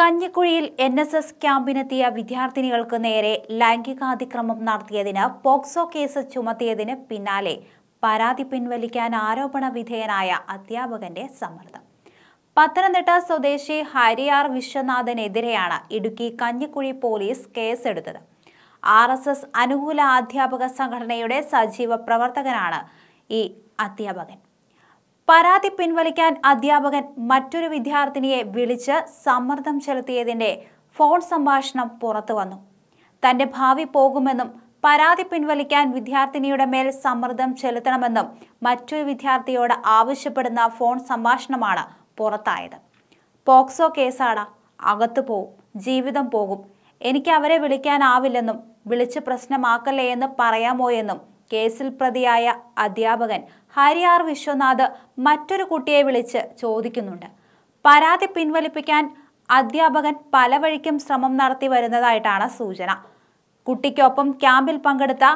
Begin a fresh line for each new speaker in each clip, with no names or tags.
കഞ്ഞിക്കുഴിയിൽ N S S ക്യാമ്പിനെത്തിയ വിദ്യാർത്ഥിനികൾക്ക് നേരെ ലൈംഗികാതിക്രമം നടത്തിയതിന് പോക്സോ കേസ് ചുമത്തിയതിന് പിന്നാലെ പരാതി പിൻവലിക്കാൻ ആരോപണ വിധേയനായ അധ്യാപകന്റെ സമ്മർദ്ദം പത്തനംതിട്ട സ്വദേശി ഹരിയാർ വിശ്വനാഥനെതിരെയാണ് ഇടുക്കി കഞ്ഞിക്കുഴി പോലീസ് കേസെടുത്തത് ആർ എസ് എസ് അനുകൂല അധ്യാപക സംഘടനയുടെ സജീവ പ്രവർത്തകനാണ് ഈ അധ്യാപകൻ പരാതി പിൻവലിക്കാൻ അധ്യാപകൻ മറ്റൊരു വിദ്യാർത്ഥിനിയെ വിളിച്ച് സമ്മർദ്ദം ചെലുത്തിയതിന്റെ ഫോൺ സംഭാഷണം പുറത്തു വന്നു തന്റെ ഭാവി പോകുമെന്നും പരാതി പിൻവലിക്കാൻ വിദ്യാർത്ഥിനിയുടെ മേൽ സമ്മർദ്ദം ചെലുത്തണമെന്നും മറ്റൊരു വിദ്യാർത്ഥിയോട് ആവശ്യപ്പെടുന്ന ഫോൺ സംഭാഷണമാണ് പുറത്തായത് പോക്സോ കേസാണ് അകത്തു പോവും ജീവിതം പോകും എനിക്ക് അവരെ വിളിക്കാനാവില്ലെന്നും വിളിച്ച് പ്രശ്നമാക്കല്ലേ എന്ന് പറയാമോ എന്നും കേസിൽ പ്രതിയായ അധ്യാപകൻ ഹരിയാർ വിശ്വനാഥ് മറ്റൊരു കുട്ടിയെ വിളിച്ച് ചോദിക്കുന്നുണ്ട് പരാതി പിൻവലിപ്പിക്കാൻ അധ്യാപകൻ പല വഴിക്കും ശ്രമം നടത്തി വരുന്നതായിട്ടാണ് സൂചന കുട്ടിക്കൊപ്പം ക്യാമ്പിൽ പങ്കെടുത്ത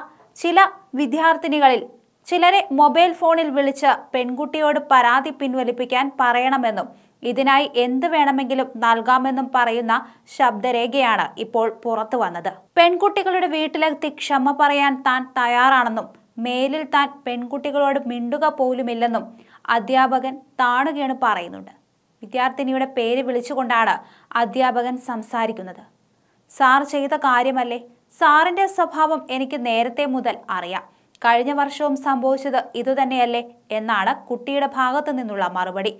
ചില വിദ്യാർത്ഥിനികളിൽ ചിലരെ മൊബൈൽ ഫോണിൽ വിളിച്ച് പെൺകുട്ടിയോട് പരാതി പിൻവലിപ്പിക്കാൻ പറയണമെന്നും ഇതിനായി എന്ത് വേണമെങ്കിലും നൽകാമെന്നും പറയുന്ന ശബ്ദരേഖയാണ് ഇപ്പോൾ പുറത്തു വന്നത് പെൺകുട്ടികളുടെ വീട്ടിലെത്തി ക്ഷമ പറയാൻ താൻ തയ്യാറാണെന്നും മേലിൽ താൻ പെൺകുട്ടികളോട് മിണ്ടുക പോലുമില്ലെന്നും അധ്യാപകൻ താണുകയാണ് പറയുന്നുണ്ട് വിദ്യാർത്ഥിനിയുടെ പേര് വിളിച്ചുകൊണ്ടാണ് അധ്യാപകൻ സംസാരിക്കുന്നത് സാർ ചെയ്ത കാര്യമല്ലേ സാറിൻ്റെ സ്വഭാവം എനിക്ക് നേരത്തെ മുതൽ അറിയാം കഴിഞ്ഞ വർഷവും സംഭവിച്ചത് ഇതുതന്നെയല്ലേ എന്നാണ് കുട്ടിയുടെ ഭാഗത്തു നിന്നുള്ള മറുപടി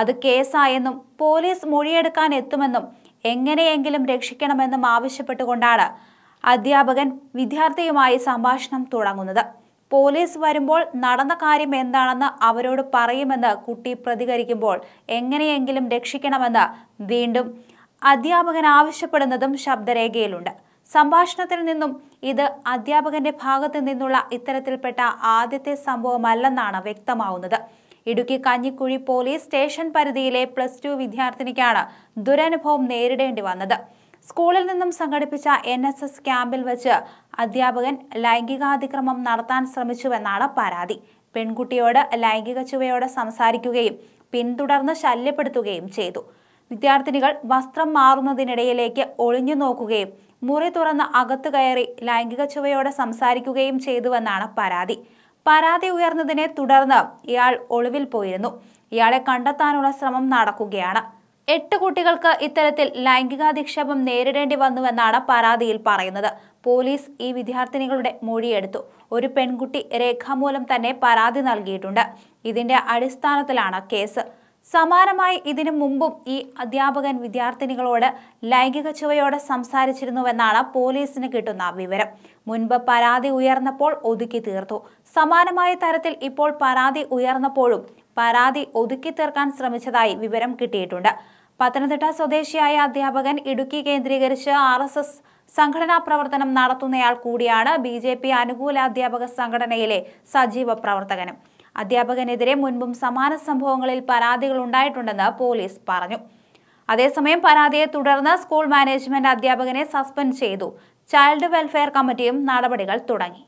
അത് കേസായെന്നും പോലീസ് മൊഴിയെടുക്കാൻ എത്തുമെന്നും എങ്ങനെയെങ്കിലും രക്ഷിക്കണമെന്നും ആവശ്യപ്പെട്ടുകൊണ്ടാണ് അധ്യാപകൻ വിദ്യാർത്ഥിയുമായി സംഭാഷണം തുടങ്ങുന്നത് പോലീസ് വരുമ്പോൾ നടന്ന കാര്യം എന്താണെന്ന് അവരോട് പറയുമെന്ന് കുട്ടി പ്രതികരിക്കുമ്പോൾ എങ്ങനെയെങ്കിലും രക്ഷിക്കണമെന്ന് വീണ്ടും അധ്യാപകൻ ആവശ്യപ്പെടുന്നതും ശബ്ദരേഖയിലുണ്ട് സംഭാഷണത്തിൽ നിന്നും ഇത് അധ്യാപകന്റെ ഭാഗത്തു നിന്നുള്ള ഇത്തരത്തിൽപ്പെട്ട ആദ്യത്തെ സംഭവമല്ലെന്നാണ് വ്യക്തമാവുന്നത് ഇടുക്കി കഞ്ഞിക്കുഴി പോലീസ് സ്റ്റേഷൻ പരിധിയിലെ പ്ലസ് ടു വിദ്യാർത്ഥിനിക്കാണ് ദുരനുഭവം നേരിടേണ്ടി വന്നത് സ്കൂളിൽ നിന്നും സംഘടിപ്പിച്ച എൻ എസ് എസ് ക്യാമ്പിൽ വെച്ച് അധ്യാപകൻ ലൈംഗികാതിക്രമം നടത്താൻ ശ്രമിച്ചുവെന്നാണ് പരാതി പെൺകുട്ടിയോട് ലൈംഗിക ചുവയോടെ സംസാരിക്കുകയും പിന്തുടർന്ന് ശല്യപ്പെടുത്തുകയും ചെയ്തു വിദ്യാർത്ഥിനികൾ വസ്ത്രം മാറുന്നതിനിടയിലേക്ക് ഒളിഞ്ഞു നോക്കുകയും മുറി തുറന്ന് അകത്ത് കയറി ലൈംഗിക ചുവയോടെ സംസാരിക്കുകയും ചെയ്തുവെന്നാണ് പരാതി പരാതി ഉയർന്നതിനെ തുടർന്ന് ഇയാൾ ഒളിവിൽ പോയിരുന്നു ഇയാളെ കണ്ടെത്താനുള്ള ശ്രമം നടക്കുകയാണ് എട്ട് കുട്ടികൾക്ക് ഇത്തരത്തിൽ ലൈംഗികാധിക്ഷേപം നേരിടേണ്ടി വന്നുവെന്നാണ് പരാതിയിൽ പറയുന്നത് പോലീസ് ഈ വിദ്യാർത്ഥിനികളുടെ മൊഴിയെടുത്തു ഒരു പെൺകുട്ടി രേഖാമൂലം തന്നെ പരാതി നൽകിയിട്ടുണ്ട് ഇതിന്റെ അടിസ്ഥാനത്തിലാണ് കേസ് സമാനമായി ഇതിനു മുമ്പും ഈ അധ്യാപകൻ വിദ്യാർത്ഥിനികളോട് ലൈംഗിക ചുവയോടെ സംസാരിച്ചിരുന്നുവെന്നാണ് പോലീസിന് കിട്ടുന്ന വിവരം മുൻപ് പരാതി ഉയർന്നപ്പോൾ ഒതുക്കി തീർത്തു സമാനമായ തരത്തിൽ ഇപ്പോൾ പരാതി ഉയർന്നപ്പോഴും പരാതി ഒതുക്കി തീർക്കാൻ ശ്രമിച്ചതായി വിവരം കിട്ടിയിട്ടുണ്ട് പത്തനംതിട്ട സ്വദേശിയായ അധ്യാപകൻ ഇടുക്കി കേന്ദ്രീകരിച്ച് ആർ എസ് എസ് സംഘടനാ പ്രവർത്തനം നടത്തുന്നയാൾ കൂടിയാണ് ബി ജെ പി അനുകൂല അധ്യാപക സംഘടനയിലെ സജീവ പ്രവർത്തകനും അധ്യാപകനെതിരെ മുൻപും സമാന സംഭവങ്ങളിൽ പരാതികൾ ഉണ്ടായിട്ടുണ്ടെന്ന് പോലീസ് പറഞ്ഞു അതേസമയം പരാതിയെ തുടർന്ന് സ്കൂൾ മാനേജ്മെന്റ് അധ്യാപകനെ സസ്പെൻഡ് ചെയ്തു ചൈൽഡ് വെൽഫെയർ കമ്മിറ്റിയും നടപടികൾ തുടങ്ങി